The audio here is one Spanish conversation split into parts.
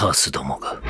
カースどもが。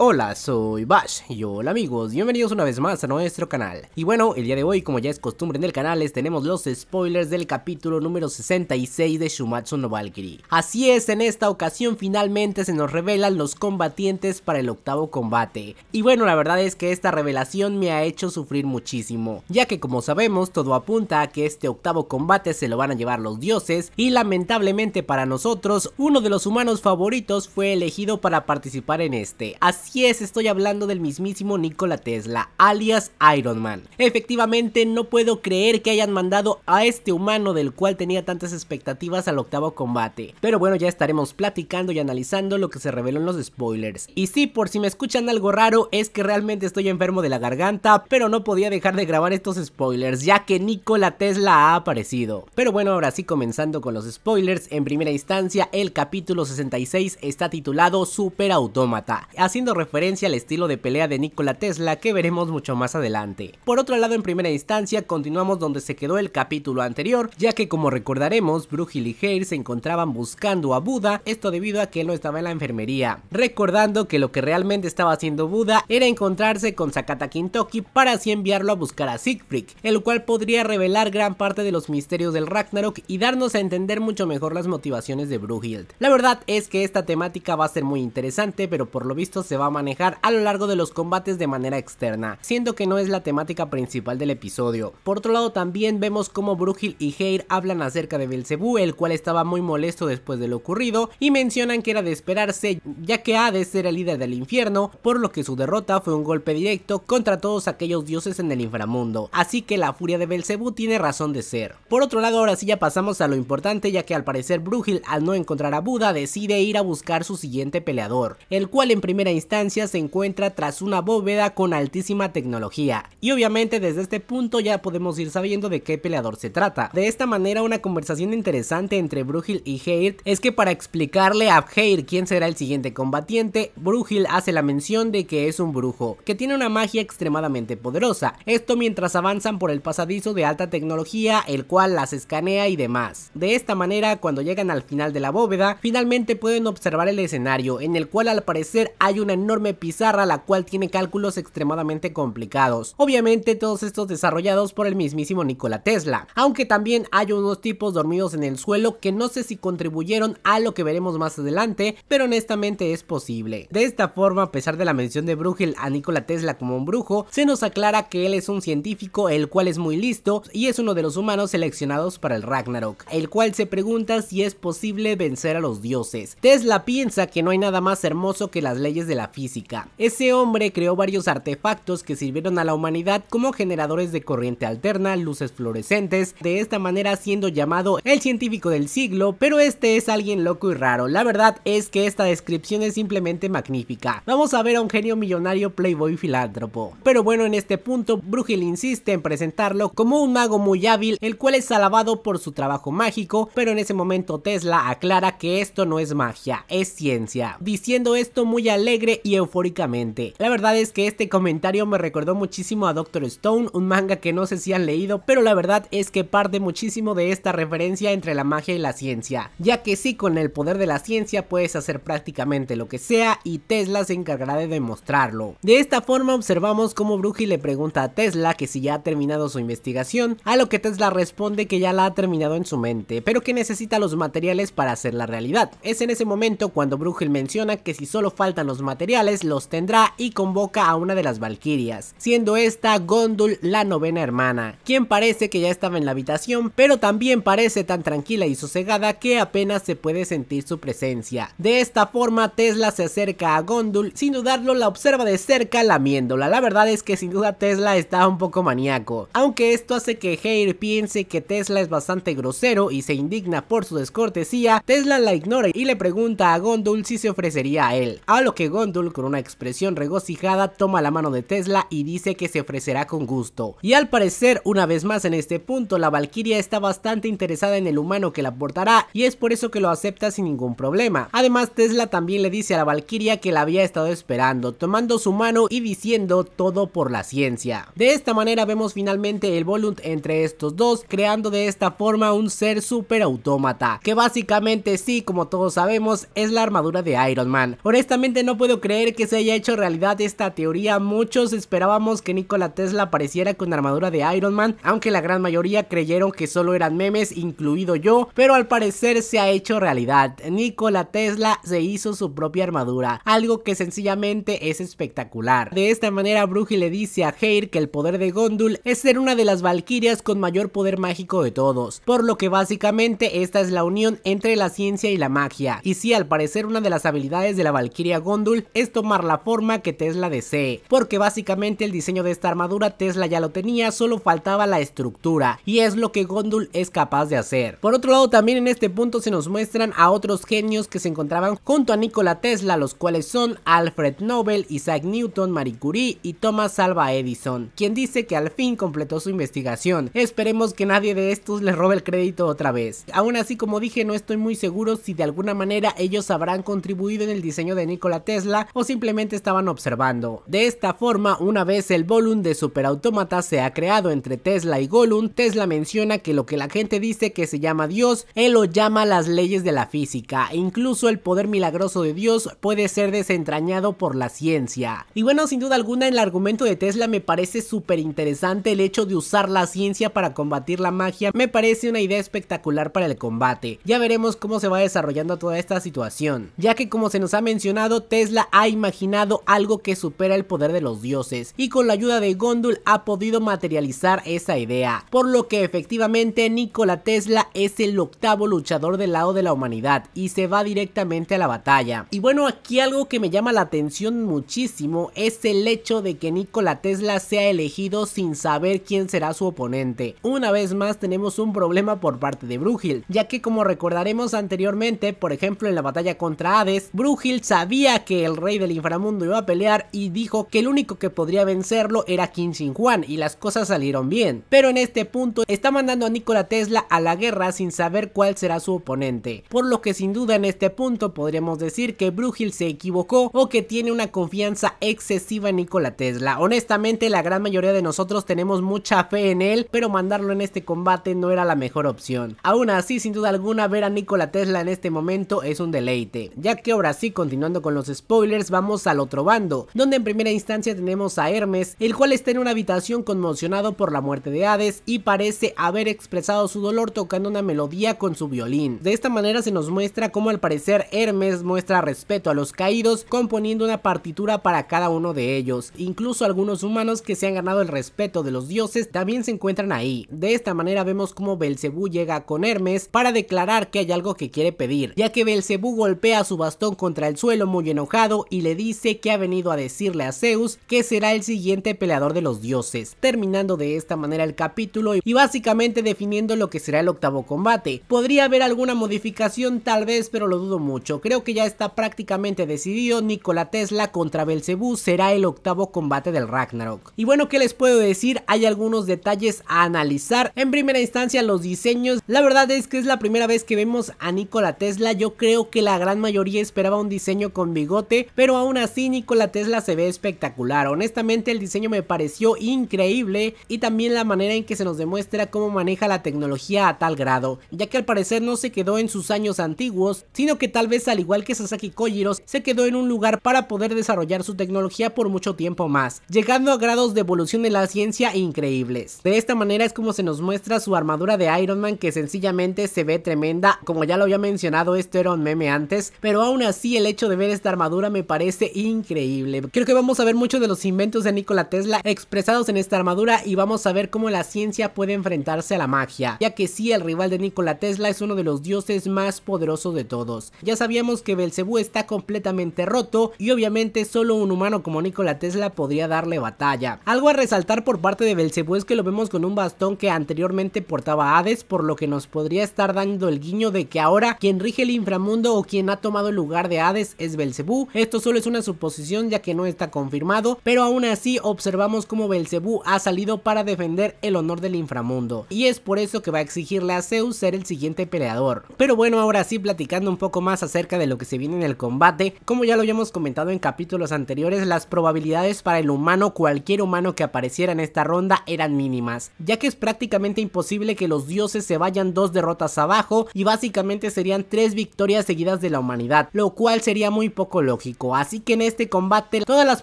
Hola, soy Bash y hola amigos, bienvenidos una vez más a nuestro canal. Y bueno, el día de hoy, como ya es costumbre en el canal, les tenemos los spoilers del capítulo número 66 de Shumatsu no Valkyrie. Así es, en esta ocasión finalmente se nos revelan los combatientes para el octavo combate. Y bueno, la verdad es que esta revelación me ha hecho sufrir muchísimo, ya que como sabemos, todo apunta a que este octavo combate se lo van a llevar los dioses y lamentablemente para nosotros, uno de los humanos favoritos fue elegido para participar en este. Así Así es, estoy hablando del mismísimo Nikola Tesla, alias Iron Man. Efectivamente, no puedo creer que hayan mandado a este humano del cual tenía tantas expectativas al octavo combate. Pero bueno, ya estaremos platicando y analizando lo que se reveló en los spoilers. Y sí, por si me escuchan algo raro, es que realmente estoy enfermo de la garganta, pero no podía dejar de grabar estos spoilers, ya que Nikola Tesla ha aparecido. Pero bueno, ahora sí comenzando con los spoilers, en primera instancia el capítulo 66 está titulado Super Autómata, haciendo referencia al estilo de pelea de Nikola Tesla que veremos mucho más adelante. Por otro lado, en primera instancia, continuamos donde se quedó el capítulo anterior, ya que como recordaremos, Brugil y Hale se encontraban buscando a Buda, esto debido a que él no estaba en la enfermería, recordando que lo que realmente estaba haciendo Buda era encontrarse con Sakata Kintoki para así enviarlo a buscar a Siegfried, el cual podría revelar gran parte de los misterios del Ragnarok y darnos a entender mucho mejor las motivaciones de Bruhild. La verdad es que esta temática va a ser muy interesante, pero por lo visto se va a manejar a lo largo de los combates de manera externa, siendo que no es la temática principal del episodio. Por otro lado también vemos cómo Brugil y Heir hablan acerca de Belcebú, el cual estaba muy molesto después de lo ocurrido, y mencionan que era de esperarse ya que de era el líder del infierno, por lo que su derrota fue un golpe directo contra todos aquellos dioses en el inframundo, así que la furia de Belcebú tiene razón de ser. Por otro lado ahora sí ya pasamos a lo importante ya que al parecer Brugil al no encontrar a Buda decide ir a buscar su siguiente peleador, el cual en primera instancia se encuentra tras una bóveda con altísima tecnología. Y obviamente desde este punto ya podemos ir sabiendo de qué peleador se trata. De esta manera una conversación interesante entre Brugil y Heir es que para explicarle a Heir quién será el siguiente combatiente, Brugil hace la mención de que es un brujo, que tiene una magia extremadamente poderosa. Esto mientras avanzan por el pasadizo de alta tecnología, el cual las escanea y demás. De esta manera, cuando llegan al final de la bóveda, finalmente pueden observar el escenario, en el cual al parecer hay una enorme pizarra la cual tiene cálculos extremadamente complicados. Obviamente todos estos desarrollados por el mismísimo Nikola Tesla, aunque también hay unos tipos dormidos en el suelo que no sé si contribuyeron a lo que veremos más adelante, pero honestamente es posible. De esta forma, a pesar de la mención de Bruegel a Nikola Tesla como un brujo, se nos aclara que él es un científico el cual es muy listo y es uno de los humanos seleccionados para el Ragnarok, el cual se pregunta si es posible vencer a los dioses. Tesla piensa que no hay nada más hermoso que las leyes de la física. Ese hombre creó varios artefactos que sirvieron a la humanidad como generadores de corriente alterna, luces fluorescentes, de esta manera siendo llamado el científico del siglo, pero este es alguien loco y raro. La verdad es que esta descripción es simplemente magnífica. Vamos a ver a un genio millonario playboy filántropo. Pero bueno, en este punto, Brugel insiste en presentarlo como un mago muy hábil, el cual es alabado por su trabajo mágico, pero en ese momento Tesla aclara que esto no es magia, es ciencia. Diciendo esto muy alegre y eufóricamente. La verdad es que este comentario me recordó muchísimo a Doctor Stone, un manga que no sé si han leído, pero la verdad es que parte muchísimo de esta referencia entre la magia y la ciencia, ya que sí con el poder de la ciencia puedes hacer prácticamente lo que sea y Tesla se encargará de demostrarlo. De esta forma observamos cómo Bruji le pregunta a Tesla que si ya ha terminado su investigación, a lo que Tesla responde que ya la ha terminado en su mente, pero que necesita los materiales para hacer la realidad. Es en ese momento cuando brugil menciona que si solo faltan los materiales los tendrá y convoca a una de las valquirias, siendo esta Gondul la novena hermana, quien parece que ya estaba en la habitación, pero también parece tan tranquila y sosegada que apenas se puede sentir su presencia. De esta forma Tesla se acerca a Gondul, sin dudarlo la observa de cerca lamiéndola, la verdad es que sin duda Tesla está un poco maníaco, aunque esto hace que Heir piense que Tesla es bastante grosero y se indigna por su descortesía, Tesla la ignora y le pregunta a Gondul si se ofrecería a él, a lo que Gondul con una expresión regocijada toma la mano de Tesla y dice que se ofrecerá con gusto. Y al parecer, una vez más en este punto, la Valkyria está bastante interesada en el humano que la portará y es por eso que lo acepta sin ningún problema. Además, Tesla también le dice a la Valkyria que la había estado esperando, tomando su mano y diciendo todo por la ciencia. De esta manera vemos finalmente el Volunt entre estos dos, creando de esta forma un ser super autómata, que básicamente sí, como todos sabemos, es la armadura de Iron Man. Honestamente no puedo creer creer que se haya hecho realidad esta teoría, muchos esperábamos que Nikola Tesla apareciera con armadura de Iron Man, aunque la gran mayoría creyeron que solo eran memes, incluido yo, pero al parecer se ha hecho realidad. Nikola Tesla se hizo su propia armadura, algo que sencillamente es espectacular. De esta manera Bruji le dice a Heir que el poder de Gondul es ser una de las valquirias con mayor poder mágico de todos, por lo que básicamente esta es la unión entre la ciencia y la magia. Y si al parecer una de las habilidades de la valquiria Gondul es tomar la forma que Tesla desee, porque básicamente el diseño de esta armadura Tesla ya lo tenía, solo faltaba la estructura, y es lo que Gondul es capaz de hacer. Por otro lado, también en este punto se nos muestran a otros genios que se encontraban junto a Nikola Tesla, los cuales son Alfred Nobel, Isaac Newton, Marie Curie y Thomas Alva Edison, quien dice que al fin completó su investigación. Esperemos que nadie de estos les robe el crédito otra vez. Aún así, como dije, no estoy muy seguro si de alguna manera ellos habrán contribuido en el diseño de Nikola Tesla o simplemente estaban observando. De esta forma, una vez el volumen de superautómatas se ha creado entre Tesla y Gollum, Tesla menciona que lo que la gente dice que se llama Dios, él lo llama las leyes de la física, e incluso el poder milagroso de Dios puede ser desentrañado por la ciencia. Y bueno, sin duda alguna en el argumento de Tesla me parece súper interesante el hecho de usar la ciencia para combatir la magia, me parece una idea espectacular para el combate. Ya veremos cómo se va desarrollando toda esta situación, ya que como se nos ha mencionado, Tesla ha imaginado algo que supera el poder de los dioses y con la ayuda de Gondul ha podido materializar esa idea, por lo que efectivamente Nikola Tesla es el octavo luchador del lado de la humanidad y se va directamente a la batalla. Y bueno, aquí algo que me llama la atención muchísimo es el hecho de que Nikola Tesla sea elegido sin saber quién será su oponente. Una vez más tenemos un problema por parte de Brugil, ya que como recordaremos anteriormente, por ejemplo en la batalla contra Hades, Brugil sabía que el rey del inframundo iba a pelear y dijo que el único que podría vencerlo era King Juan y las cosas salieron bien. Pero en este punto está mandando a Nikola Tesla a la guerra sin saber cuál será su oponente, por lo que sin duda en este punto podríamos decir que Brugil se equivocó o que tiene una confianza excesiva en Nikola Tesla. Honestamente la gran mayoría de nosotros tenemos mucha fe en él, pero mandarlo en este combate no era la mejor opción. Aún así, sin duda alguna, ver a Nikola Tesla en este momento es un deleite. Ya que ahora sí, continuando con los spoilers, vamos al otro bando, donde en primera instancia tenemos a Hermes, el cual está en una habitación conmocionado por la muerte de Hades y parece haber expresado su dolor tocando una melodía con su violín. De esta manera se nos muestra cómo al parecer Hermes muestra respeto a los caídos componiendo una partitura para cada uno de ellos. Incluso algunos humanos que se han ganado el respeto de los dioses también se encuentran ahí. De esta manera vemos cómo Belcebú llega con Hermes para declarar que hay algo que quiere pedir, ya que Belcebú golpea su bastón contra el suelo muy enojado y le dice que ha venido a decirle a Zeus que será el siguiente peleador de los dioses, terminando de esta manera el capítulo y básicamente definiendo lo que será el octavo combate. Podría haber alguna modificación tal vez, pero lo dudo mucho. Creo que ya está prácticamente decidido, Nikola Tesla contra Belcebú será el octavo combate del Ragnarok. Y bueno, ¿qué les puedo decir? Hay algunos detalles a analizar. En primera instancia, los diseños. La verdad es que es la primera vez que vemos a Nikola Tesla. Yo creo que la gran mayoría esperaba un diseño con bigote, pero aún así Nikola Tesla se ve espectacular. Honestamente el diseño me pareció increíble y también la manera en que se nos demuestra cómo maneja la tecnología a tal grado, ya que al parecer no se quedó en sus años antiguos, sino que tal vez al igual que Sasaki Kojiro se quedó en un lugar para poder desarrollar su tecnología por mucho tiempo más, llegando a grados de evolución de la ciencia increíbles. De esta manera es como se nos muestra su armadura de Iron Man que sencillamente se ve tremenda, como ya lo había mencionado esto era un meme antes, pero aún así el hecho de ver esta armadura me me parece increíble. Creo que vamos a ver muchos de los inventos de Nikola Tesla expresados en esta armadura y vamos a ver cómo la ciencia puede enfrentarse a la magia, ya que sí, el rival de Nikola Tesla es uno de los dioses más poderosos de todos. Ya sabíamos que Belcebú está completamente roto y obviamente solo un humano como Nikola Tesla podría darle batalla. Algo a resaltar por parte de Belcebú es que lo vemos con un bastón que anteriormente portaba Hades, por lo que nos podría estar dando el guiño de que ahora quien rige el inframundo o quien ha tomado el lugar de Hades es Belcebú, esto solo es una suposición ya que no está confirmado, pero aún así observamos cómo Belcebú ha salido para defender el honor del inframundo. Y es por eso que va a exigirle a Zeus ser el siguiente peleador. Pero bueno, ahora sí platicando un poco más acerca de lo que se viene en el combate, como ya lo habíamos comentado en capítulos anteriores, las probabilidades para el humano, cualquier humano que apareciera en esta ronda eran mínimas, ya que es prácticamente imposible que los dioses se vayan dos derrotas abajo y básicamente serían tres victorias seguidas de la humanidad, lo cual sería muy poco lógico así que en este combate todas las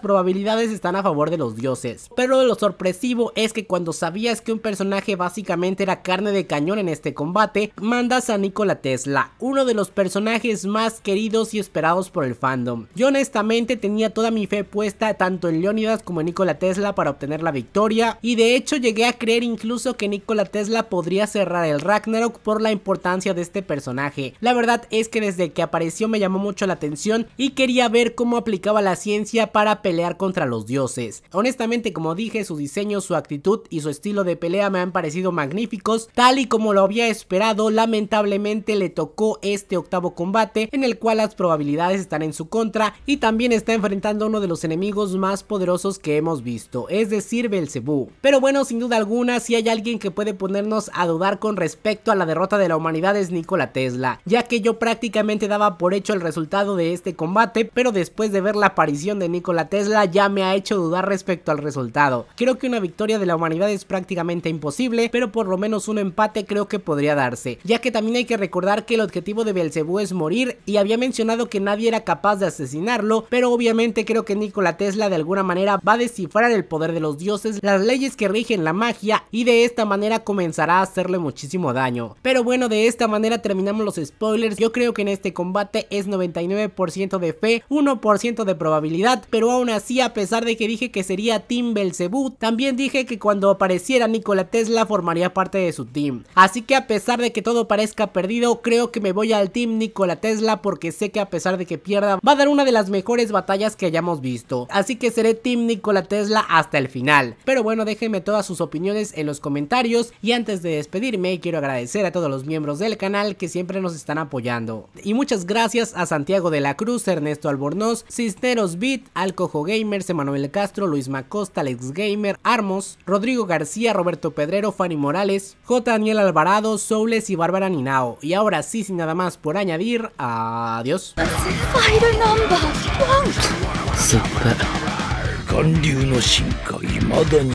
probabilidades están a favor de los dioses. Pero lo sorpresivo es que cuando sabías que un personaje básicamente era carne de cañón en este combate, mandas a Nikola Tesla, uno de los personajes más queridos y esperados por el fandom. Yo honestamente tenía toda mi fe puesta tanto en Leonidas como en Nikola Tesla para obtener la victoria y de hecho llegué a creer incluso que Nikola Tesla podría cerrar el Ragnarok por la importancia de este personaje. La verdad es que desde que apareció me llamó mucho la atención y quería ver ver cómo aplicaba la ciencia para pelear contra los dioses. Honestamente, como dije, su diseño, su actitud y su estilo de pelea me han parecido magníficos, tal y como lo había esperado, lamentablemente le tocó este octavo combate en el cual las probabilidades están en su contra y también está enfrentando a uno de los enemigos más poderosos que hemos visto, es decir, Belcebú. Pero bueno, sin duda alguna, si hay alguien que puede ponernos a dudar con respecto a la derrota de la humanidad es Nikola Tesla, ya que yo prácticamente daba por hecho el resultado de este combate, pero después de ver la aparición de Nikola Tesla ya me ha hecho dudar respecto al resultado. Creo que una victoria de la humanidad es prácticamente imposible, pero por lo menos un empate creo que podría darse, ya que también hay que recordar que el objetivo de Belcebú es morir y había mencionado que nadie era capaz de asesinarlo, pero obviamente creo que Nikola Tesla de alguna manera va a descifrar el poder de los dioses, las leyes que rigen la magia y de esta manera comenzará a hacerle muchísimo daño. Pero bueno, de esta manera terminamos los spoilers, yo creo que en este combate es 99% de fe, 1% de probabilidad, pero aún así a pesar de que dije que sería Team Belzebú, también dije que cuando apareciera Nikola Tesla formaría parte de su team. Así que a pesar de que todo parezca perdido, creo que me voy al team Nikola Tesla porque sé que a pesar de que pierda, va a dar una de las mejores batallas que hayamos visto. Así que seré team Nikola Tesla hasta el final. Pero bueno, déjenme todas sus opiniones en los comentarios y antes de despedirme, quiero agradecer a todos los miembros del canal que siempre nos están apoyando. Y muchas gracias a Santiago de la Cruz, Ernesto Albornoz, Cisteros Cisneros Beat, Alcojo Gamers, Emanuel Castro, Luis Macosta, Alex Gamer, Armos, Rodrigo García, Roberto Pedrero, Fanny Morales, J. Daniel Alvarado, Soules y Bárbara Ninao. Y ahora sí, sin nada más por añadir, adiós.